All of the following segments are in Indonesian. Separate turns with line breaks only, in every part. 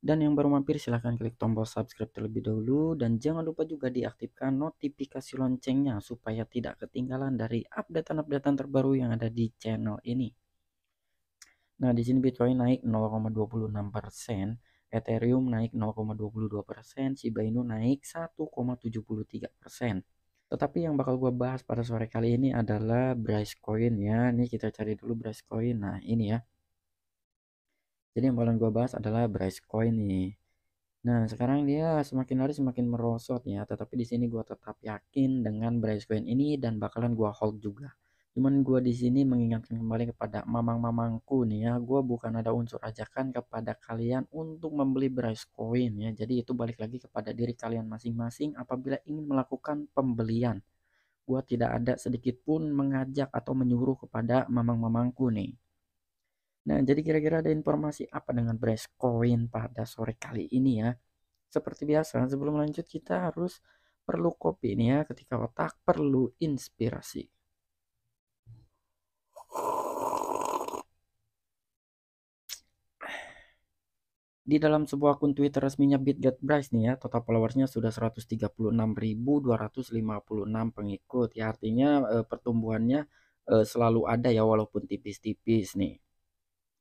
dan yang baru mampir silahkan klik tombol subscribe terlebih dahulu dan jangan lupa juga diaktifkan notifikasi loncengnya supaya tidak ketinggalan dari update update terbaru yang ada di channel ini. Nah, di sini Bitcoin naik 0,26%, Ethereum naik 0,22%, Shiba Inu naik 1,73%. Tetapi yang bakal gue bahas pada sore kali ini adalah Bryce Coin ya. Ini kita cari dulu Bryce Coin. Nah, ini ya. Jadi yang paling gue bahas adalah Bryce Coin nih. Nah sekarang dia semakin hari semakin merosot ya, tetapi di sini gue tetap yakin dengan Bryce Coin ini dan bakalan gue hold juga. Cuman gue di sini mengingatkan kembali kepada mamang-mamangku nih ya, gue bukan ada unsur ajakan kepada kalian untuk membeli Bryce Coin ya. Jadi itu balik lagi kepada diri kalian masing-masing apabila ingin melakukan pembelian. Gue tidak ada sedikit pun mengajak atau menyuruh kepada mamang-mamangku nih. Nah, jadi kira-kira ada informasi apa dengan Brace Coin pada sore kali ini ya? Seperti biasa, sebelum lanjut kita harus perlu kopi ini ya, ketika otak perlu inspirasi. Di dalam sebuah akun Twitter resminya BitGet Brace nih ya, total followersnya sudah 136.256 pengikut. Ya artinya e, pertumbuhannya e, selalu ada ya walaupun tipis-tipis nih.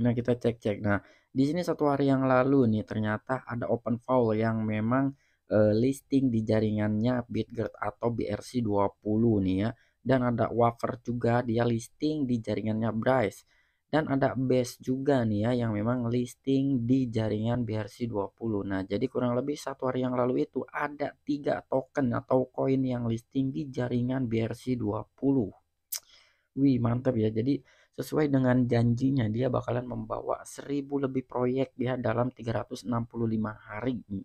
Nah, kita cek-cek. Nah, di sini satu hari yang lalu nih ternyata ada open foul yang memang uh, listing di jaringannya Bitgert atau BRC20 nih ya. Dan ada wafer juga dia listing di jaringannya Bryce. Dan ada base juga nih ya yang memang listing di jaringan BRC20. Nah, jadi kurang lebih satu hari yang lalu itu ada tiga token atau koin yang listing di jaringan BRC20. Wih, mantap ya. Jadi sesuai dengan janjinya dia bakalan membawa 1000 lebih proyek ya dalam 365 hari ini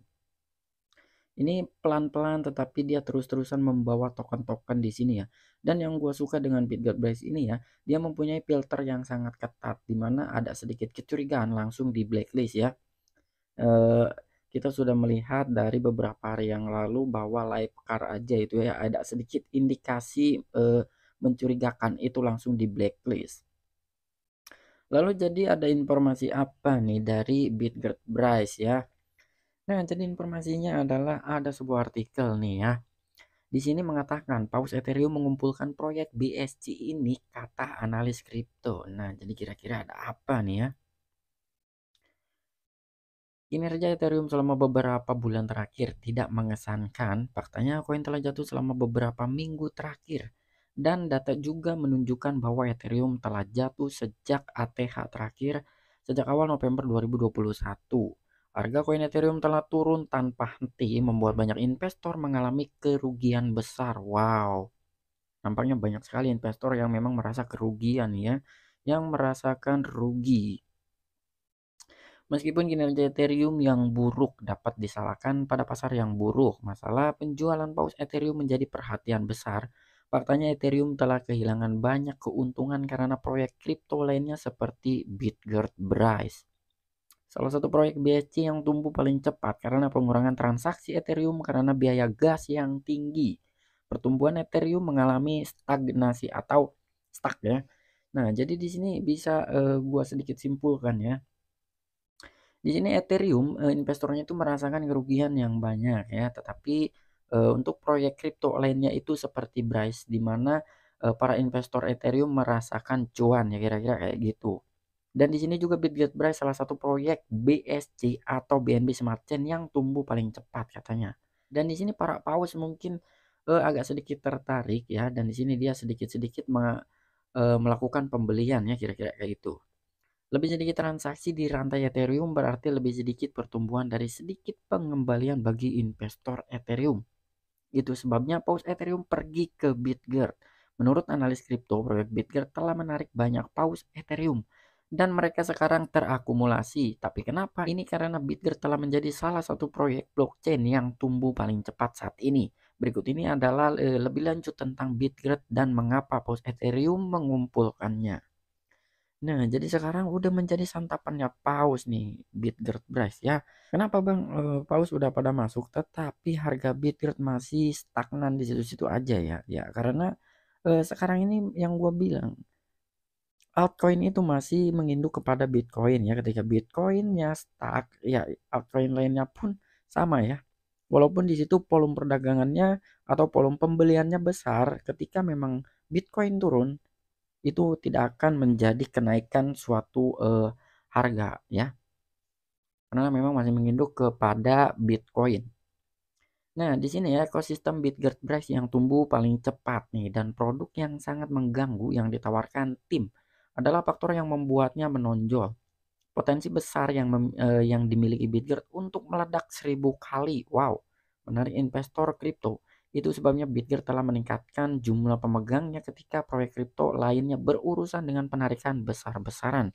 Ini pelan-pelan tetapi dia terus-terusan membawa token-token di sini ya dan yang gue suka dengan BitGuard ini ya dia mempunyai filter yang sangat ketat di mana ada sedikit kecurigaan langsung di blacklist ya E, kita sudah melihat dari beberapa hari yang lalu bahwa live car aja itu ya ada sedikit indikasi e, mencurigakan itu langsung di blacklist Lalu jadi ada informasi apa nih dari Bitgert Bryce ya? Nah, jadi informasinya adalah ada sebuah artikel nih ya. Di sini mengatakan paus Ethereum mengumpulkan proyek BSC ini kata analis kripto. Nah, jadi kira-kira ada apa nih ya? Kinerja Ethereum selama beberapa bulan terakhir tidak mengesankan. Faktanya koin telah jatuh selama beberapa minggu terakhir. Dan data juga menunjukkan bahwa Ethereum telah jatuh sejak ATH terakhir sejak awal November 2021. Harga koin Ethereum telah turun tanpa henti membuat banyak investor mengalami kerugian besar. Wow. Nampaknya banyak sekali investor yang memang merasa kerugian ya, yang merasakan rugi. Meskipun kinerja Ethereum yang buruk dapat disalahkan pada pasar yang buruk, masalah penjualan paus Ethereum menjadi perhatian besar Faktanya Ethereum telah kehilangan banyak keuntungan karena proyek kripto lainnya seperti BitGuard Bryce. Salah satu proyek BSC yang tumbuh paling cepat karena pengurangan transaksi Ethereum karena biaya gas yang tinggi. Pertumbuhan Ethereum mengalami stagnasi atau stuck ya. Nah, jadi di sini bisa uh, gua sedikit simpulkan ya. Di sini Ethereum eh, investornya itu merasakan kerugian yang banyak ya, tetapi Uh, untuk proyek kripto lainnya itu seperti Bryce di mana uh, para investor Ethereum merasakan cuan ya kira-kira kayak gitu. Dan di sini juga Bitget Bryce salah satu proyek BSC atau BNB Smart Chain yang tumbuh paling cepat katanya. Dan di sini para paus mungkin uh, agak sedikit tertarik ya dan di sini dia sedikit-sedikit melakukan pembelian ya kira-kira kayak gitu. Lebih sedikit transaksi di rantai Ethereum berarti lebih sedikit pertumbuhan dari sedikit pengembalian bagi investor Ethereum. Itu sebabnya paus Ethereum pergi ke BitGuard. Menurut analis kripto, proyek BitGuard telah menarik banyak paus Ethereum dan mereka sekarang terakumulasi. Tapi kenapa? Ini karena BitGuard telah menjadi salah satu proyek blockchain yang tumbuh paling cepat saat ini. Berikut ini adalah eh, lebih lanjut tentang BitGuard dan mengapa paus Ethereum mengumpulkannya. Nah, jadi sekarang udah menjadi santapannya Paus nih, Bitgert Price ya. Kenapa Bang e, Paus udah pada masuk tetapi harga Bitgert masih stagnan di situ-situ aja ya. Ya, karena e, sekarang ini yang gue bilang altcoin itu masih menginduk kepada Bitcoin ya ketika Bitcoinnya stuck ya altcoin lainnya pun sama ya. Walaupun di situ volume perdagangannya atau volume pembeliannya besar ketika memang Bitcoin turun itu tidak akan menjadi kenaikan suatu uh, harga ya karena memang masih menginduk kepada Bitcoin. Nah, di sini ya ekosistem Bitget Price yang tumbuh paling cepat nih dan produk yang sangat mengganggu yang ditawarkan tim adalah faktor yang membuatnya menonjol. Potensi besar yang mem, eh, yang dimiliki Bitget untuk meledak seribu kali. Wow, menarik investor kripto. Itu sebabnya Bitger telah meningkatkan jumlah pemegangnya ketika proyek kripto lainnya berurusan dengan penarikan besar-besaran.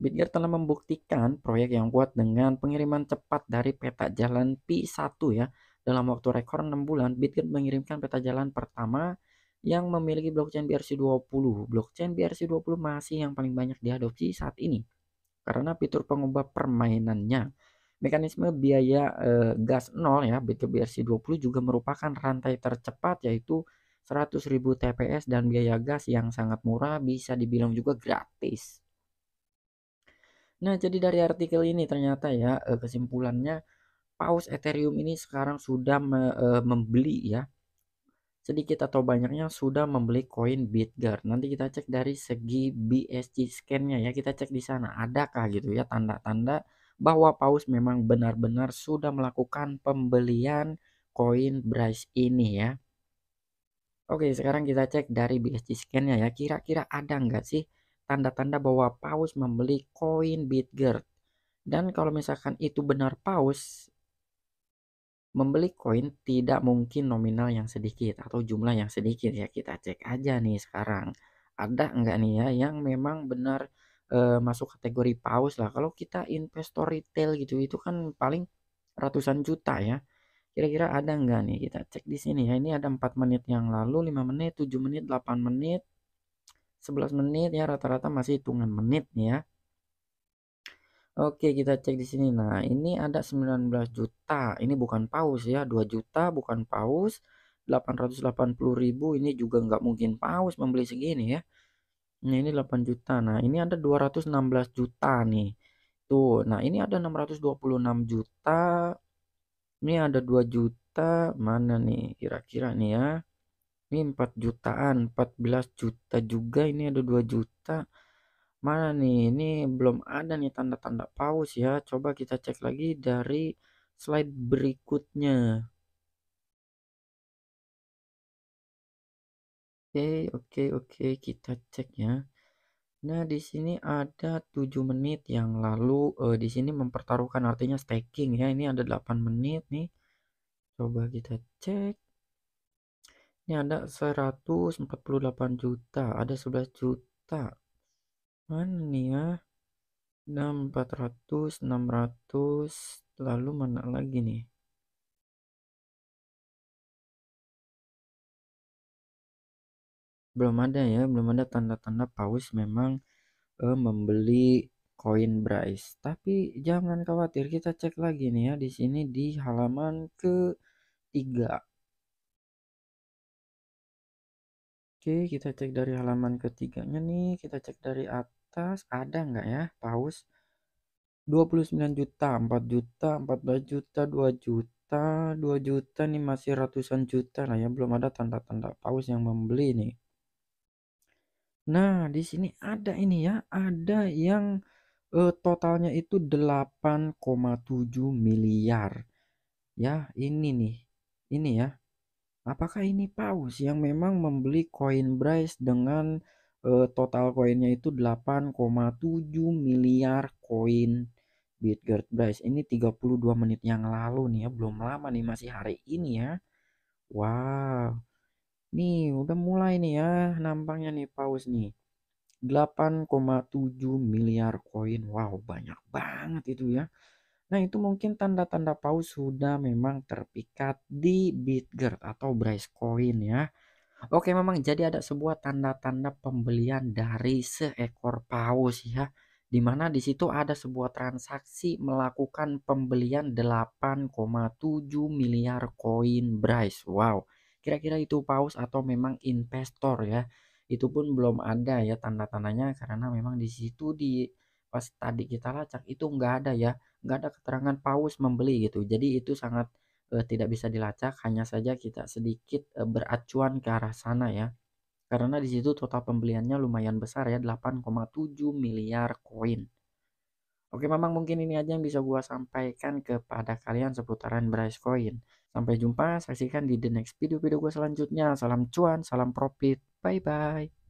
Bitger telah membuktikan proyek yang kuat dengan pengiriman cepat dari peta jalan P1 ya. Dalam waktu rekor 6 bulan, Bitger mengirimkan peta jalan pertama yang memiliki blockchain BRC20. Blockchain BRC20 masih yang paling banyak diadopsi saat ini karena fitur pengubah permainannya Mekanisme biaya eh, gas nol ya BTBRC20 juga merupakan rantai tercepat yaitu 100.000 TPS dan biaya gas yang sangat murah bisa dibilang juga gratis. Nah, jadi dari artikel ini ternyata ya eh, kesimpulannya Paus Ethereum ini sekarang sudah me, eh, membeli ya sedikit atau banyaknya sudah membeli koin Bitguard. Nanti kita cek dari segi BSC scan-nya ya, kita cek di sana adakah gitu ya tanda-tanda bahwa Paus memang benar-benar sudah melakukan pembelian koin Bryce ini ya. Oke, sekarang kita cek dari BSC scan ya. Kira-kira ada nggak sih tanda-tanda bahwa Paus membeli koin Bitgert? Dan kalau misalkan itu benar Paus membeli koin tidak mungkin nominal yang sedikit atau jumlah yang sedikit ya. Kita cek aja nih sekarang. Ada nggak nih ya yang memang benar uh, masuk kategori paus lah. Kalau kita investor retail gitu itu kan paling ratusan juta ya. Kira-kira ada nggak nih? Kita cek di sini ya. Ini ada 4 menit yang lalu, 5 menit, 7 menit, 8 menit, 11 menit ya rata-rata masih hitungan menit nih ya. Oke, kita cek di sini. Nah, ini ada 19 juta. Ini bukan paus ya, 2 juta bukan paus. 880 ribu ini juga nggak mungkin paus membeli segini ya. Nah, ini 8 juta. Nah, ini ada 216 juta nih. Tuh. Nah, ini ada 626 juta. Ini ada 2 juta. Mana nih kira-kira nih ya? Ini 4 jutaan, 14 juta juga. Ini ada 2 juta. Mana nih? Ini belum ada nih tanda-tanda paus ya. Coba kita cek lagi dari slide berikutnya. Oke, oke, oke, kita cek ya. Nah, di sini ada 7 menit yang lalu uh, di sini mempertaruhkan artinya staking ya. Ini ada 8 menit nih. Coba kita cek. Ini ada 148 juta, ada 11 juta. Mana nih ya? 6400, 600, lalu mana lagi nih? belum ada ya belum ada tanda-tanda paus memang uh, membeli koin Bryce tapi jangan khawatir kita cek lagi nih ya di sini di halaman ke 3 Oke, kita cek dari halaman ketiganya nih. Kita cek dari atas. Ada nggak ya paus? 29 juta, 4 juta, 14 juta, 2 juta, 2 juta nih masih ratusan juta lah ya. Belum ada tanda-tanda paus yang membeli nih. Nah, di sini ada ini ya, ada yang eh, totalnya itu 8,7 miliar. Ya, ini nih. Ini ya. Apakah ini paus yang memang membeli koin Bryce dengan eh, total koinnya itu 8,7 miliar koin Bitgert Bryce. Ini 32 menit yang lalu nih ya, belum lama nih masih hari ini ya. Wow. Nih, udah mulai nih ya nampaknya nih paus nih. 8,7 miliar koin. Wow, banyak banget itu ya. Nah, itu mungkin tanda-tanda paus sudah memang terpikat di Bitgert atau Brace Coin ya. Oke, memang jadi ada sebuah tanda-tanda pembelian dari seekor paus ya. Dimana di situ ada sebuah transaksi melakukan pembelian 8,7 miliar koin Brace. Wow, Kira-kira itu paus atau memang investor ya. Itu pun belum ada ya tanda-tandanya karena memang di situ di pas tadi kita lacak itu nggak ada ya. Nggak ada keterangan paus membeli gitu. Jadi itu sangat eh, tidak bisa dilacak hanya saja kita sedikit eh, beracuan ke arah sana ya. Karena di situ total pembeliannya lumayan besar ya 8,7 miliar koin. Oke, memang mungkin ini aja yang bisa gue sampaikan kepada kalian seputaran Bryce Coin. Sampai jumpa, saksikan di the next video-video gue selanjutnya. Salam cuan, salam profit, bye-bye.